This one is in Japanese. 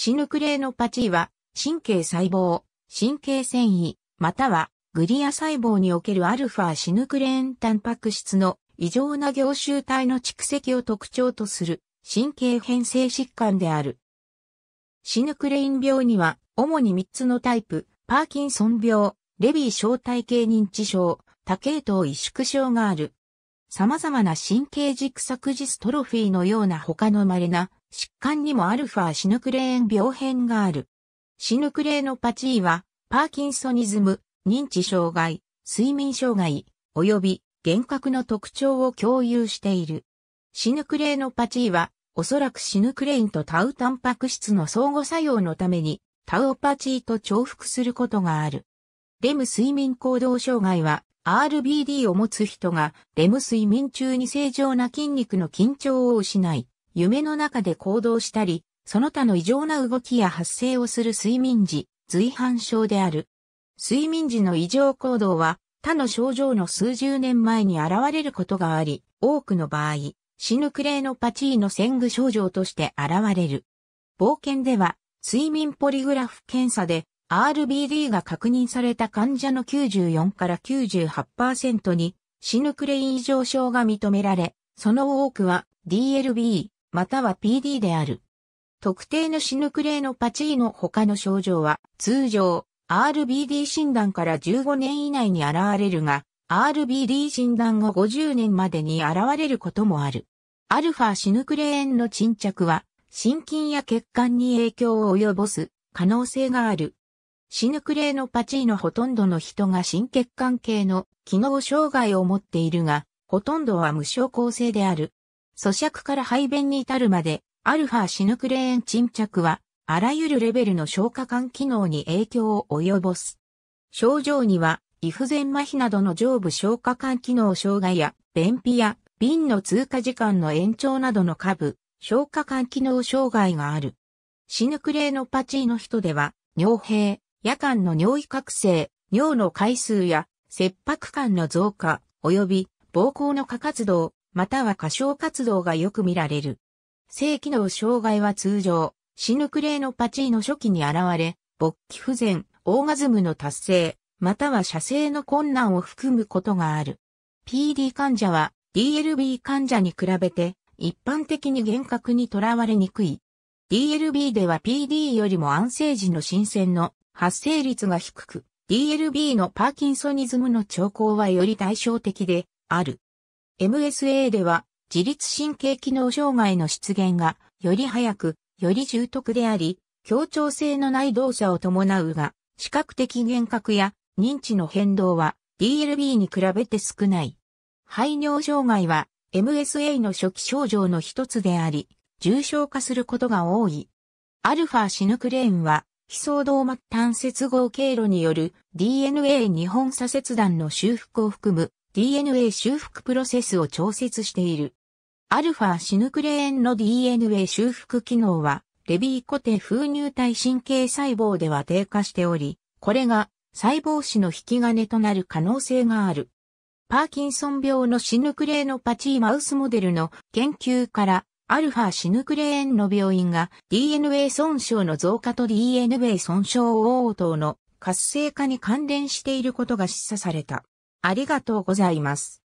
シヌクレーノパチーは、神経細胞、神経繊維、またはグリア細胞におけるアルファシヌクレーンタンパク質の異常な凝集体の蓄積を特徴とする神経変性疾患である。シヌクレイン病には主に3つのタイプ、パーキンソン病、レビー小体系認知症、多系統萎縮症がある。様々な神経軸作ジストロフィーのような他の稀な疾患にもアルファシヌクレーン病変がある。シヌクレーノパチーは、パーキンソニズム、認知障害、睡眠障害、及び幻覚の特徴を共有している。シヌクレーノパチーは、おそらくシヌクレインとタウタンパク質の相互作用のために、タウオパチーと重複することがある。レム睡眠行動障害は、RBD を持つ人が、レム睡眠中に正常な筋肉の緊張を失い、夢の中で行動したり、その他の異常な動きや発生をする睡眠時、随伴症である。睡眠時の異常行動は、他の症状の数十年前に現れることがあり、多くの場合、死ぬクレイのパチーの戦具症状として現れる。冒険では、睡眠ポリグラフ検査で RBD が確認された患者の94から98%に死ぬクレイ異常症が認められ、その多くは DLB、または PD である。特定のシヌクレーのパチーの他の症状は、通常、RBD 診断から15年以内に現れるが、RBD 診断後50年までに現れることもある。アルファシヌクレーンの沈着は、心筋や血管に影響を及ぼす可能性がある。シヌクレーのパチーのほとんどの人が心血管系の機能障害を持っているが、ほとんどは無症候性である。咀嚼から排便に至るまで、アルファシヌクレーン沈着は、あらゆるレベルの消化管機能に影響を及ぼす。症状には、胃不全麻痺などの上部消化管機能障害や、便秘や、瓶の通過時間の延長などの下部、消化管機能障害がある。シヌクレーノパチーの人では、尿閉、夜間の尿意覚醒、尿の回数や、切迫感の増加、及び、膀胱の過活動、または過小活動がよく見られる。性機能障害は通常、死ぬクレのパチーの初期に現れ、勃起不全、オーガズムの達成、または射精の困難を含むことがある。PD 患者は DLB 患者に比べて一般的に厳格にとらわれにくい。DLB では PD よりも安静時の新鮮の発生率が低く、DLB のパーキンソニズムの兆候はより対照的である。MSA では自律神経機能障害の出現がより早く、より重篤であり、協調性のない動作を伴うが、視覚的幻覚や認知の変動は DLB に比べて少ない。排尿障害は MSA の初期症状の一つであり、重症化することが多い。アルファシヌクレーンは、非相動末端接合経路による DNA 日本左切断の修復を含む DNA 修復プロセスを調節している。アルファシヌクレーンの DNA 修復機能は、レビー固定風乳体神経細胞では低下しており、これが細胞死の引き金となる可能性がある。パーキンソン病のシヌクレーノパチーマウスモデルの研究から、アルファシヌクレーンの病院が DNA 損傷の増加と DNA 損傷応答の活性化に関連していることが示唆された。ありがとうございます。